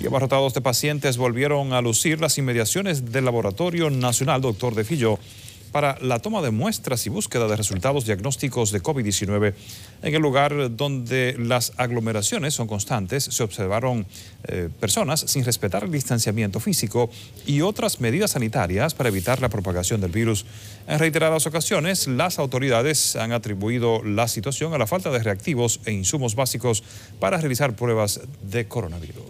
y abarrotados de pacientes volvieron a lucir las inmediaciones del Laboratorio Nacional Doctor de Fillo para la toma de muestras y búsqueda de resultados diagnósticos de COVID-19. En el lugar donde las aglomeraciones son constantes, se observaron eh, personas sin respetar el distanciamiento físico y otras medidas sanitarias para evitar la propagación del virus. En reiteradas ocasiones, las autoridades han atribuido la situación a la falta de reactivos e insumos básicos para realizar pruebas de coronavirus.